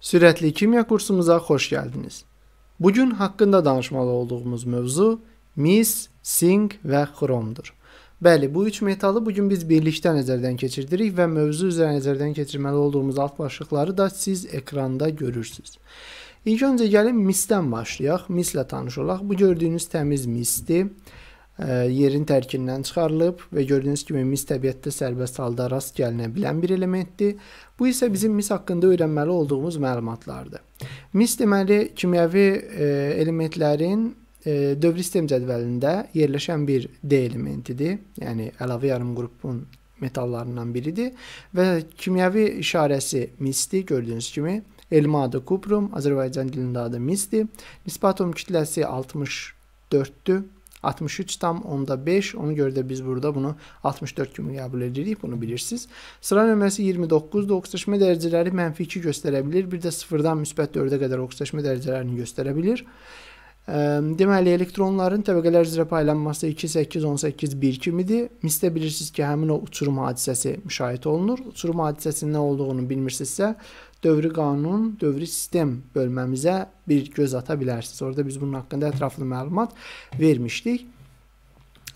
Sürətli kimya kursumuza xoş gəldiniz. Bu gün haqqında danışmalı olduğumuz mövzu mis, sink və xromdur. Bəli, bu üç metalı bu gün biz birlikdə nəzərdən keçirdirik və mövzu üzrə nəzərdən keçirməli olduğumuz alt başlıqları da siz ekranda görürsüz. İlk öncə gəlin misdən başlayaq, mislə tanış olaq. Bu gördüyünüz təmiz misdir yerin tərkindən çıxarılıb və gördüyünüz kimi mis təbiətdə sərbəst halda rast gəlinə bilən bir elementdir. Bu isə bizim mis haqqında öyrənməli olduğumuz məlumatlardır. Mis deməli kimyəvi elementlərin dövri sistem cədvəlində yerləşən bir D elementidir. Yəni əlavə yarım qrupun metallarından biridir və kimyəvi işarəsi misdir gördüyünüz kimi. Elma adı kuprum, Azərbaycan dilində adı misdir. Nisbi atom kütləsi 64-dür. 63,5 ona görə də biz burada bunu 64 kimi qəbul edirik, bunu bilirsiniz. Sıra nömrəsi 29-dur, oksidaşmə dərəcələri mənfi 2 göstərə bilir, bir də 0-dan müsbət 4-ə qədər oksidaşmə dərəcələrini göstərə bilir. Deməli, elektronların təbəqələr üzrə paylanması 2, 8, 18, 1 kimidir. Misdə bilirsiniz ki, həmin o uçurum hadisəsi müşahidə olunur. Uçurum hadisəsinin nə olduğunu bilmirsinizsə, dövri qanun, dövri sistem bölməmizə bir göz ata bilərsiniz. Orada biz bunun haqqında ətraflı məlumat vermişdik.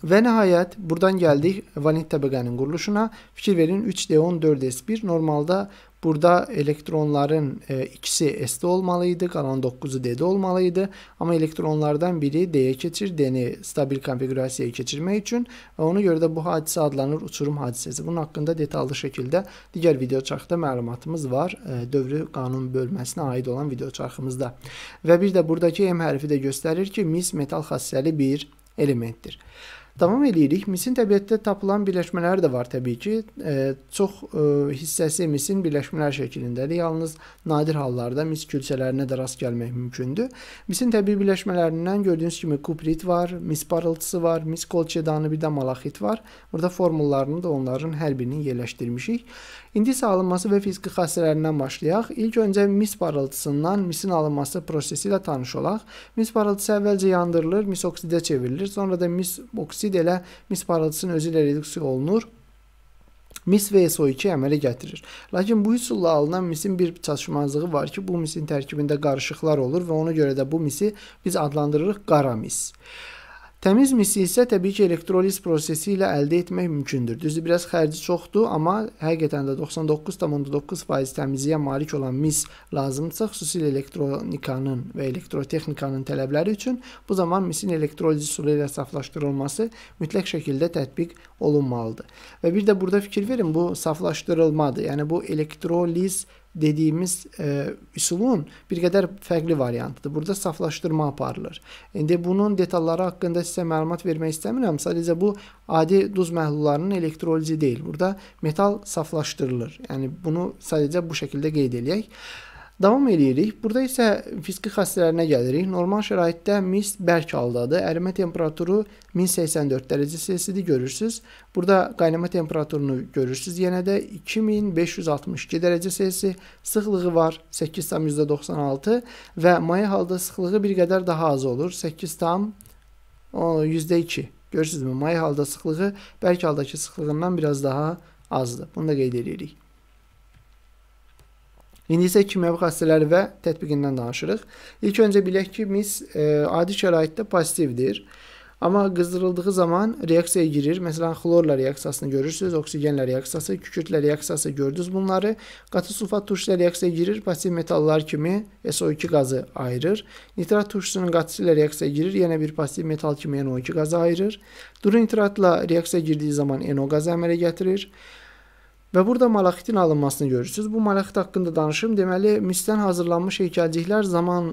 Və nəhayət buradan gəldik valet təbəqənin quruluşuna. Fikir verin 3D14S1 normalda Burada elektronların e, ikisi S'də olmalıydı, qalan 9-u D-də olmalıydı. Amma elektronlardan biri D-yə keçir, D-ni stabil konfiqurasiyaya keçirmək üçün və ona görə də bu hadisə adlanır uçurum hadisəsi. Bunun haqqında detallı şəkildə digər video çarxda məlumatımız var. E, dövrü qanun bölməsinə aid olan video çarxımızda. Və bir də buradakı M hərfi də göstərir ki, mis metal xassəli bir elementdir. Davam eləyirik. Misin təbiətdə tapılan birləşmələri də var təbii ki. E, çox e, hissəsi misin birləşmələr şəklindədir. Yalnız nadir hallarda mis külçələrinə də rast gəlmək mümkündür. Misin təbii birləşmələrindən gördüyünüz kimi kuprit var, mis parıltısı var, mis kolçedanı bir də malaxit var. Burada formullarını da onların hər birini yerləşdirmişik. İndi isə alınması və fiziki xassələrindən başlayaq. İlk öncə mis parıltısından misin alınması prosesi ilə tanış olaq. Mis parıltısı əvvəlcə yandırılır, mis oksidə çevrilir, sonra da mis oksid elə mis parıltısının özü ilə reduksiya olunur. Mis və SO2 əmələ gətirir. Lakin bu üsulla alınan misin bir çatışmazlığı var ki, bu misin tərkibində qarışıqlar olur və ona görə də bu misi biz adlandırırıq qara mis. Təmiz misi isə təbii ki, elektroliz prosesi ilə əldə etmək mümkündür. Düzdür, biraz xərci çoxdur, amma həqiqətən də 99.9% təmizliyə malik olan mis lazımdırsa, xüsusilə elektronikanın və elektrotexnikanın tələbləri üçün bu zaman misin elektroliz üsulu ilə saflaşdırılması mütləq şəkildə tətbiq olunmalıdır. Və bir də burada fikir verin, bu saflaşdırılmadır. Yəni bu elektroliz prosesi dediyimiz e, üsulun bir qədər fərqli variantıdır. Burada saflaşdırma aparılır. İndi bunun detalları haqqında sizə məlumat vermək istəmirəm. Sadəcə bu adi duz məhlullarının elektrolizi deyil. Burada metal saflaşdırılır. Yəni bunu sadəcə bu şəkildə qeyd eləyək. Davam eləyirik. Burada isə fiziki xəstələrinə gəlirik. Normal şəraitdə mis bərk haldadır. Ərimə temperaturu 1084 dərəcə Selsidir görürsüz. Burada qaynama temperaturunu görürsüz. Yenə də 2562 dərəcə Selsi sıxlığı var 8,96 və maye halda sıxlığı bir qədər daha az olur. 8 tam %2. Görürsüzmü? Maye halda sıxlığı bərk haldakı sıxlığından biraz daha azdır. Bunu da qeyd edirik. İndi isə kimyəvi xassələri və tətbiqindən danışırıq. İlk öncə bilək ki, mis e, adi şəraitdə pozitivdir. Amma qızdırıldığı zaman reaksiyaya girir. Məsələn, xlorla reaksiyasını görürsüz, oksigenlə reaksiyası, kükürtlə reaksiyası gördünüz bunları. Qatı sulfat turşu ilə reaksiyaya girir, pasiv metallar kimi SO2 qazı ayırır. Nitrat turşusunun qatısı ilə reaksiyaya girir, yenə bir pasiv metal kimi NO2 qazı ayırır. Duru nitratla reaksiyaya girdiyi zaman NO qazı əmələ gətirir. Və burada malaxitin alınmasını görürsüz. Bu malaxit haqqında danışım. Deməli, misdən hazırlanmış heykəlciklər zaman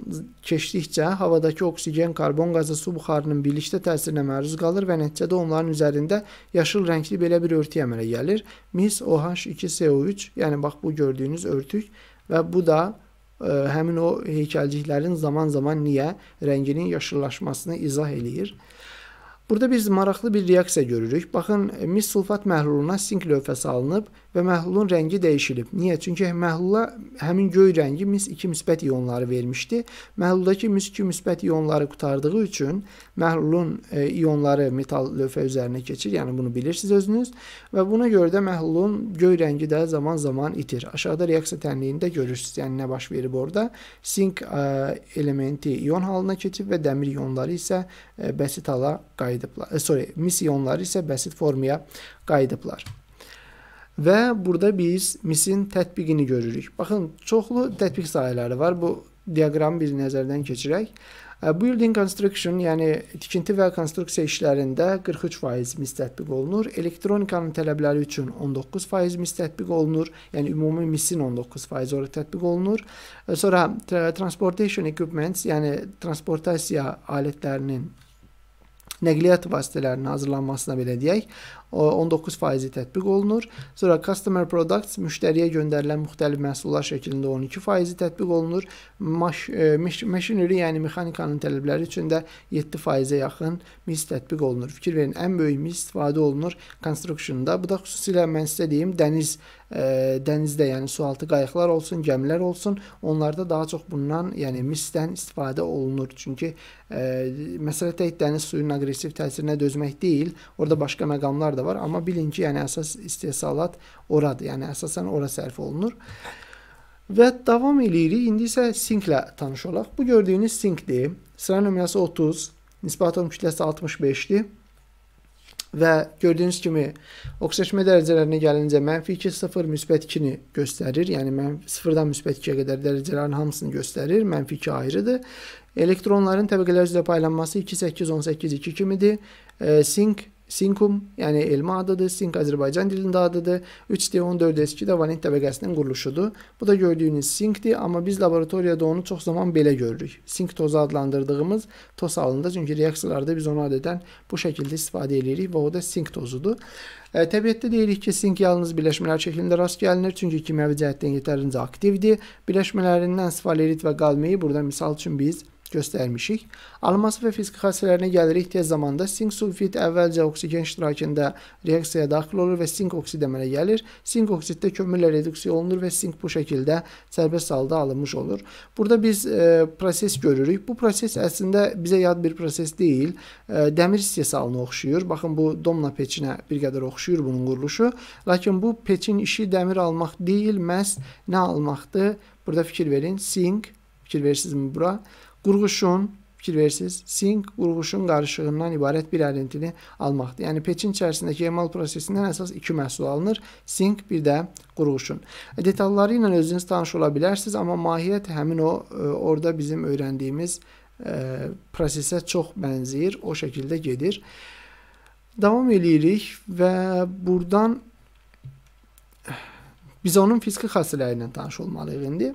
keçdikcə havadakı oksigen, karbon qazı, su buxarının birlikdə təsirinə məruz qalır və nəticədə onların üzərində yaşıl rəngli belə bir örtü əmələ gəlir. Mis OH2CO3, yəni bax bu gördüyünüz örtük və bu da ə, e, həmin o heykəlciklərin zaman-zaman niyə rənginin yaşıllaşmasını izah eləyir. Burada biz maraqlı bir reaksiya görürük. Baxın, e, mis sulfat məhluluna sink lövhəsi alınıb və məhlulun rəngi dəyişilib. Niyə? Çünki məhlula həmin göy rəngi mis 2 müsbət ionları vermişdi. Məhluldakı mis 2 müsbət ionları qutardığı üçün məhlulun e, ionları metal lövhə üzərinə keçir. Yəni bunu bilirsiniz özünüz və buna görə də məhlulun göy rəngi də zaman-zaman itir. Aşağıda reaksiya tənliyində görürsüz, yəni nə baş verib orada. Sink e, elementi ion halına keçib və dəmir ionları isə bəsit hala qayıdır qayıdıblar. E, sorry, misionlar isə bəsit formaya qayıdıblar. Və burada biz misin tətbiqini görürük. Baxın, çoxlu tətbiq sahələri var. Bu diaqramı bir nəzərdən keçirək. E, building construction, yəni tikinti və konstruksiya işlərində 43% mis tətbiq olunur. Elektronikanın tələbləri üçün 19% mis tətbiq olunur. Yəni ümumi misin 19% orada tətbiq olunur. E, sonra transportation equipments, yəni transportasiya alətlərinin nəqliyyat vasitələrinin hazırlanmasına belə deyək, 19% tətbiq olunur. Sonra customer products müştəriyə göndərilən müxtəlif məhsullar şəklində 12% tətbiq olunur. Maş, e, machinery, yəni mexanikanın tələbləri üçün də 7%-ə yaxın mis tətbiq olunur. Fikir verin, ən böyük mis istifadə olunur construction-da. Bu da xüsusilə mən sizə deyim, dəniz e, dənizdə, yəni sualtı qayıqlar olsun, gəmilər olsun, onlarda daha çox bundan, yəni misdən istifadə olunur. Çünki e, məsələ tək dəniz suyunun aqressiv təsirinə dözmək deyil, orada başqa məqamlar da da var, amma bilin ki, yəni əsas istehsalat oradır. Yəni əsasən ora sərf olunur. Və davam eləyirik. İndi isə sinklə tanış olaq. Bu gördüyünüz sinkdir. Sıra nömrəsi 30, nisbət atom kütləsi 65-dir. Və gördüyünüz kimi oksidaşmə dərəcələrinə gəlincə mənfi 2, 0, müsbət 2-ni göstərir. Yəni 0-dan müsbət 2-yə qədər dərəcələrin hamısını göstərir. Mənfi 2 ayrıdır. Elektronların təbəqələr üzrə paylanması 2, 8, 18, 2 kimidir. E, sink Sinkum yəni elmi adıdır. Sink Azərbaycan dilində adıdır. 3D14S2 də valent təbəqəsinin quruluşudur. Bu da gördüyünüz sinkdir, amma biz laboratoriyada onu çox zaman belə görürük. Sink tozu adlandırdığımız toz halında, çünki reaksiyalarda biz onu adətən bu şəkildə istifadə edirik və o da sink tozudur. E, təbiətdə deyirik ki, sink yalnız birləşmələr şəklində rast gəlinir, çünki kimyəvi cəhətdən yetərincə aktivdir. Birləşmələrindən sfalerit və qalmeyi burada misal üçün biz göstərmişik. Alınması və fiziki xassələrinə gəlirik. Tez zamanda sink sulfit əvvəlcə oksigen iştirakında reaksiyaya daxil olur və sink oksid əmələ gəlir. Sink oksiddə kömürlə reduksiya olunur və sink bu şəkildə sərbəst halda alınmış olur. Burada biz e, proses görürük. Bu proses əslində bizə yad bir proses deyil. E, dəmir istehsalına oxşuyur. Baxın bu domla peçinə bir qədər oxşuyur bunun quruluşu. Lakin bu peçin işi dəmir almaq deyil, məhz nə almaqdır? Burada fikir verin. Sink fikir verirsinizmi bura? qurğuşun fikir versiniz, sink qurğuşun qarışığından ibarət bir əlintini almaqdır. Yəni peçin içərisindəki emal prosesindən əsas iki məhsul alınır: sink, bir də qurğuşun. Detalları ilə özünüz tanış ola bilərsiniz, amma mahiyyət həmin o e, orada bizim öyrəndiyimiz e, prosesə çox bənzəyir, o şəkildə gedir. Davam eləyirik və burdan biz onun fiziki xassələri ilə tanış olmalıyıq indi.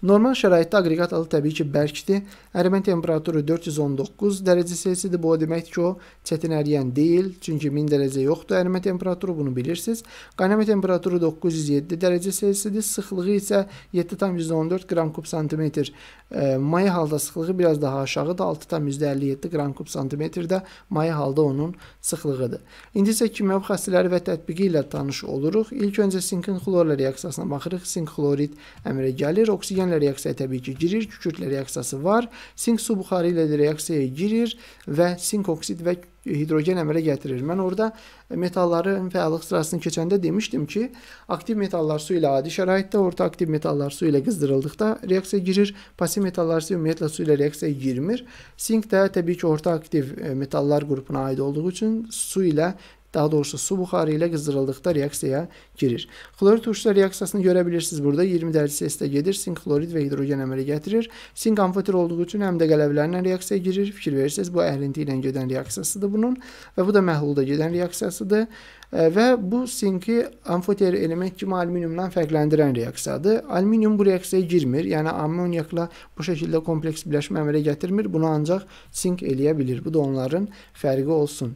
Normal şəraitdə aqreqat alı təbii ki, bərkdir. Ərimə temperaturu 419 dərəcə Selsidir. Bu o deməkdir ki, o çətin əriyən deyil, çünki 1000 dərəcə yoxdur ərimə temperaturu, bunu bilirsiniz. Qaynama temperaturu 907 dərəcə Selsidir. Sıxlığı isə 7,14 qram kub santimetr. E, may halda sıxlığı biraz daha aşağıdır. 6,57 qram kub santimetrdə may halda onun sıxlığıdır. İndi isə kimyəvi xassələri və tətbiqi ilə tanış oluruq. İlk öncə sinkin xlorla reaksiyasına baxırıq. Sink xlorid əmrə gəlir. Oksigen Kükürdlə reaksiyaya təbii ki, girir. Kükürdlə reaksiyası var. Sink su buxarı ilə reaksiyaya girir və sink oksid və hidrogen əmələ gətirir. Mən orada metalların fəallıq sırasını keçəndə demişdim ki, aktiv metallar su ilə adi şəraitdə, orta aktiv metallar su ilə qızdırıldıqda reaksiyaya girir, pasiv metallar isə ümumiyyətlə su ilə reaksiyaya girmir. Sink də təbii ki, orta aktiv e, metallar qrupuna aid olduğu üçün su ilə daha doğrusu su buxarı ilə qızdırıldıqda reaksiyaya girir. Xlorid turşuda reaksiyasını görə bilirsiniz. Burada 20 dərəcə Selsiyə gedir, sink xlorid və hidrogen əmələ gətirir. Sink amfoter olduğu üçün həm də qələvlərlə reaksiyaya girir. Fikir verirsiniz, bu əhrinti ilə gedən reaksiyasıdır bunun və bu da məhlulda gedən reaksiyasıdır və bu sinki amfoter element kimi alüminiumdan fərqləndirən reaksiyadır. Alüminium bu reaksiyaya girmir, yəni ammoniakla bu şəkildə kompleks birləşmə əmələ gətirmir. Bunu ancaq sink eləyə bilir. Bu da onların fərqi olsun.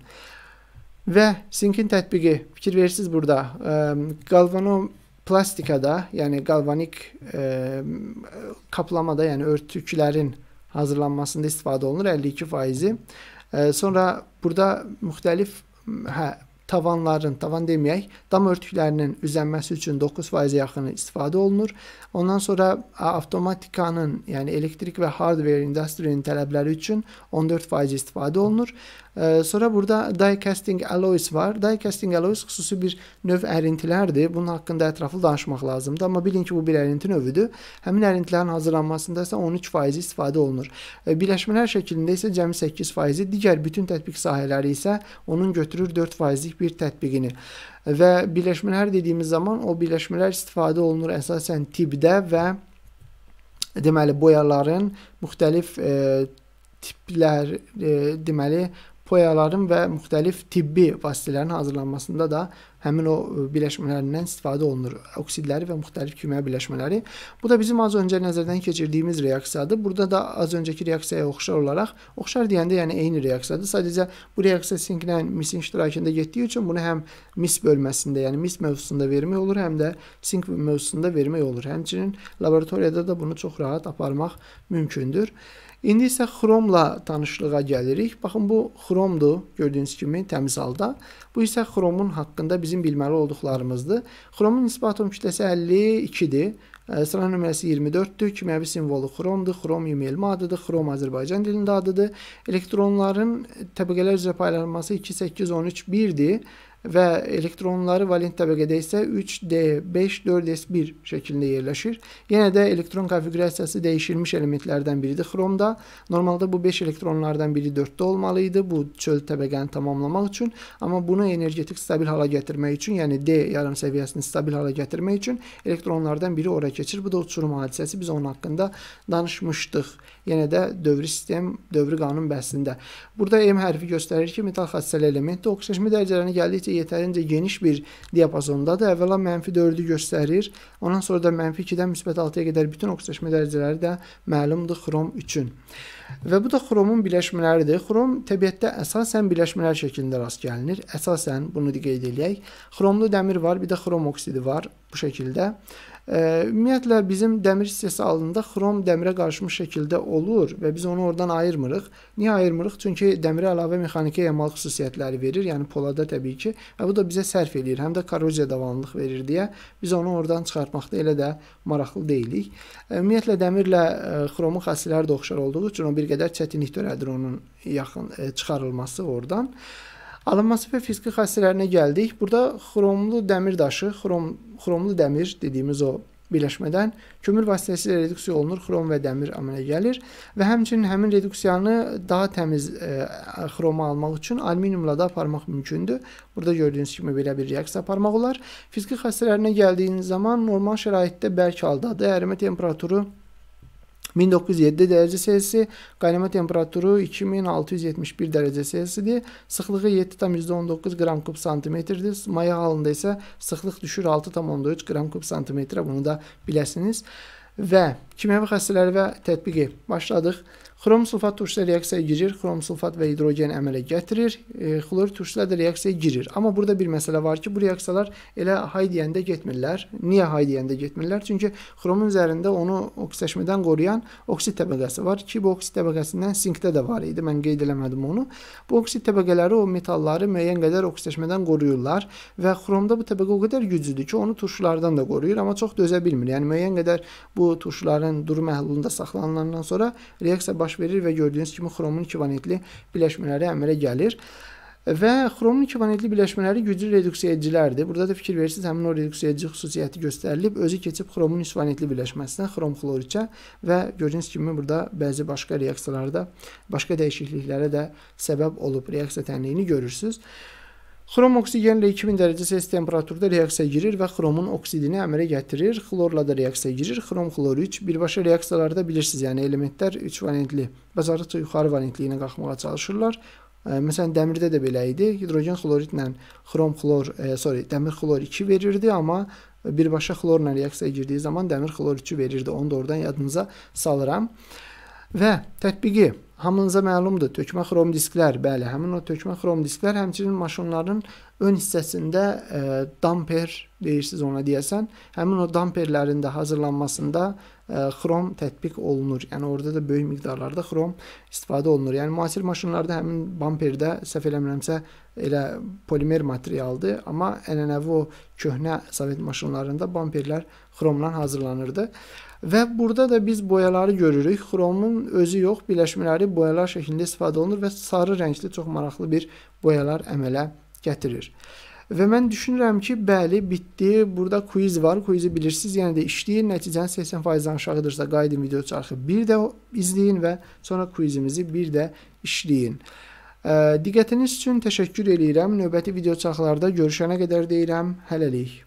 Və sinkin tətbiqi fikir verirsiniz burada. Ehm, galvanoplastikada, yəni galvanik ehm, kaplamada, yəni örtüklərin hazırlanmasında istifadə olunur 52%-i. Ehm, sonra burada müxtəlif hə tavanların, tavan deməyək, dam örtüklərinin üzənməsi üçün 9%-ə yaxını istifadə olunur. Ondan sonra avtomatikanın, yəni elektrik və hardware industriyasının tələbləri üçün 14% istifadə olunur. Sonra burada die casting alloys var. Die casting alloys xüsusi bir növ ərintilərdir. Bunun haqqında ətraflı danışmaq lazımdır. Amma bilin ki, bu bir ərinti növüdür. Həmin ərintilərin hazırlanmasında isə 13% istifadə olunur. Birləşmələr şəklində isə cəmi 8%-i, digər bütün tətbiq sahələri isə onun götürür 4%lik bir tətbiqini və birləşmələr dediyimiz zaman o birləşmələr istifadə olunur əsasən tibdə və deməli boyaların müxtəlif e, tiplər e, deməli poyaların və müxtəlif tibbi vasitələrin hazırlanmasında da həmin o e, birləşmələrindən istifadə olunur. Oksidləri və müxtəlif kimya birləşmələri. Bu da bizim az öncə nəzərdən keçirdiyimiz reaksiyadır. Burada da az öncəki reaksiyaya oxşar olaraq, oxşar deyəndə yəni eyni reaksiyadır. Sadəcə bu reaksiya sinklə misin iştirakında getdiyi üçün bunu həm mis bölməsində, yəni mis mövzusunda vermək olur, həm də sink mövzusunda vermək olur. Həmçinin laboratoriyada da bunu çox rahat aparmaq mümkündür. İndi isə Chrome-la tanışlığa gəlirik. Baxın, bu Chrome-dur, gördüyünüz kimi təmiz halda. Bu isə Chrome-un haqqında bizim bilməli olduqlarımızdır. Chrome-un nisbət atom kütləsi 52-dir. Sıra nömrəsi 24-dür. Kimyəvi simvolu Chrome-dur. Chrome e-mail adıdır. Chrome Azərbaycan dilində adıdır. Elektronların təbəqələr üzrə paylanması 2, 8, 13, 1-dir və elektronları valent təbəqədə isə 3D, 5, 4S1 şəklində yerləşir. Yenə də elektron konfiqurasiyası dəyişilmiş elementlərdən biridir Chrome-da. Normalda bu 5 elektronlardan biri 4-də olmalı idi bu çöl təbəqəni tamamlamaq üçün, amma bunu energetik stabil hala gətirmək üçün, yəni D yarım səviyyəsini stabil hala gətirmək üçün elektronlardan biri ora keçir. Bu da uçurum hadisəsi. Biz onun haqqında danışmışdıq. Yenə də dövrü sistem, dövrü qanun bəhsində. Burada M hərfi göstərir ki, metal xassəli elementdir. Oksidaşma dərəcələrinə gəldikcə yetərincə geniş bir diapazondadır. Əvvəla mənfi 4-ü göstərir, ondan sonra da mənfi 2-dən müsbət 6-ya qədər bütün oksidaşma dərəcələri də məlumdur xrom üçün. Və bu da xromun birləşmələridir. Xrom təbiətdə əsasən birləşmələr şəklində rast gəlinir. Əsasən bunu qeyd eləyək. Xromlu dəmir var, bir də xrom oksidi var bu şəkildə. Ümumiyyətlə bizim dəmir hissəsi alında xrom dəmirə qarışmış şəkildə olur və biz onu oradan ayırmırıq. Niyə ayırmırıq? Çünki dəmirə əlavə mexaniki yamal xüsusiyyətləri verir, yəni polada təbii ki, və bu da bizə sərf eləyir, həm də korroziya davamlılıq verir deyə biz onu oradan çıxartmaqda elə də maraqlı deyilik. Ümumiyyətlə dəmirlə e, xromun xassələri də oxşar olduğu üçün o bir qədər çətinlik törədir onun yaxın e, çıxarılması oradan. Alınması və fiziki xassələrinə gəldik. Burada xromlu dəmir daşı, xrom, xromlu dəmir dediyimiz o birləşmədən kömür vasitəsilə reduksiya olunur, xrom və dəmir əmələ gəlir və həmçinin həmin reduksiyanı daha təmiz ə, e, xromu almaq üçün alüminiumla da aparmaq mümkündür. Burada gördüyünüz kimi belə bir reaksiya aparmaq olar. Fiziki xassələrinə gəldiyiniz zaman normal şəraitdə bərk haldadır. Ərimə temperaturu 1907 dərəcə Selsi, qaynama temperaturu 2671 dərəcə Selsidir. Sıxlığı 7,19 qram kub santimetrdir. Maya halında isə sıxlıq düşür 6,3 qram kub santimetrə. Bunu da biləsiniz. Və kimyəvi xəstələri və tətbiqi başladıq. Xrom sulfat turşla reaksiyaya girir, xrom sulfat və hidrogen əmələ gətirir, e, xlor turşla da reaksiyaya girir. Amma burada bir məsələ var ki, bu reaksiyalar elə hay deyəndə getmirlər. Niyə hay deyəndə getmirlər? Çünki xromun üzərində onu oksidləşmədən qoruyan oksid təbəqəsi var ki, bu oksid təbəqəsindən sinkdə də var idi. Mən qeyd eləmədim onu. Bu oksid təbəqələri o metalları müəyyən qədər oksidləşmədən qoruyurlar və xromda bu təbəqə o qədər güclüdür ki, onu turşulardan da qoruyur, amma çox dözə bilmir. Yəni müəyyən qədər bu turşuların duru məhlulunda saxlanılandan sonra reaksiya baş baş verir və gördüyünüz kimi xromun ekvivalentli birləşmələri əmələ gəlir. Və xromun ekvivalentli birləşmələri güclü reduksiya edicilərdir. Burada da fikir verirsiniz, həmin o reduksiya edici xüsusiyyəti göstərilib, özü keçib xromun ekvivalentli birləşməsindən xrom xloriçə və gördüyünüz kimi burada bəzi başqa reaksiyalarda, başqa dəyişikliklərə də səbəb olub reaksiya tənliyini görürsüz. Xrom oksigenlə 2000 dərəcə Selsi temperaturda reaksiyaya girir və xromun oksidini əmələ gətirir. Xlorla da reaksiyaya girir. Xrom xlorit birbaşa reaksiyalarda bilirsiniz, yəni elementlər 3 valentli, bacarıqca yuxarı valentliyinə qalxmağa çalışırlar. E, məsələn, dəmirdə də belə idi. Hidrogen xloridlə xrom xlor, e, sorry, dəmir xlor 2 verirdi, amma birbaşa xlorla reaksiyaya girdiyi zaman dəmir xlor 3 verirdi. Onu da oradan yadınıza salıram. Və tətbiqi hamınıza məlumdur. Tökmə xrom disklər, bəli, həmin o tökmə xrom disklər həmçinin maşınların ön hissəsində e, damper deyirsiniz ona deyəsən, həmin o damperlərin də hazırlanmasında E, xrom tətbiq olunur. Yəni orada da böyük miqdarlarda xrom istifadə olunur. Yəni müasir maşınlarda həmin bamperdə səhv eləmirəmsə elə polimer materialdır, amma ənənəvi o köhnə Sovet maşınlarında bamperlər xromdan hazırlanırdı. Və burada da biz boyaları görürük. Xromun özü yox, birləşmələri boyalar şəklində istifadə olunur və sarı rəngli çox maraqlı bir boyalar əmələ gətirir. Və mən düşünürəm ki, bəli, bitdi. Burada quiz var. Quizi bilirsiniz, yəni də işləyin. Nəticənin 80%-dən aşağıdırsa qayıdın video çarxı bir də izləyin və sonra quizimizi bir də işləyin. Diqqətiniz üçün təşəkkür eləyirəm. Növbəti video çarxlarda görüşənə qədər deyirəm. Hələlik.